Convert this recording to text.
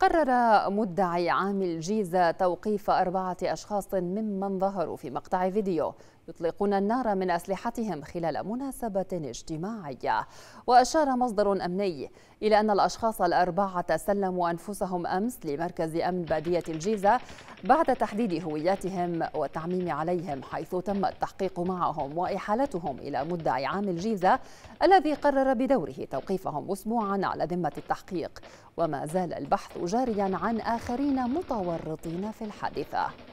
قرر مدعي عام الجيزة توقيف أربعة أشخاص ممن ظهروا في مقطع فيديو يطلقون النار من أسلحتهم خلال مناسبة اجتماعية وأشار مصدر أمني إلى أن الأشخاص الأربعة سلموا أنفسهم أمس لمركز أمن بادية الجيزة بعد تحديد هوياتهم والتعميم عليهم حيث تم التحقيق معهم وإحالتهم إلى مدعي عام الجيزة الذي قرر بدوره توقيفهم أسبوعا على ذمة التحقيق وما زال البحث جاريا عن آخرين متورطين في الحادثة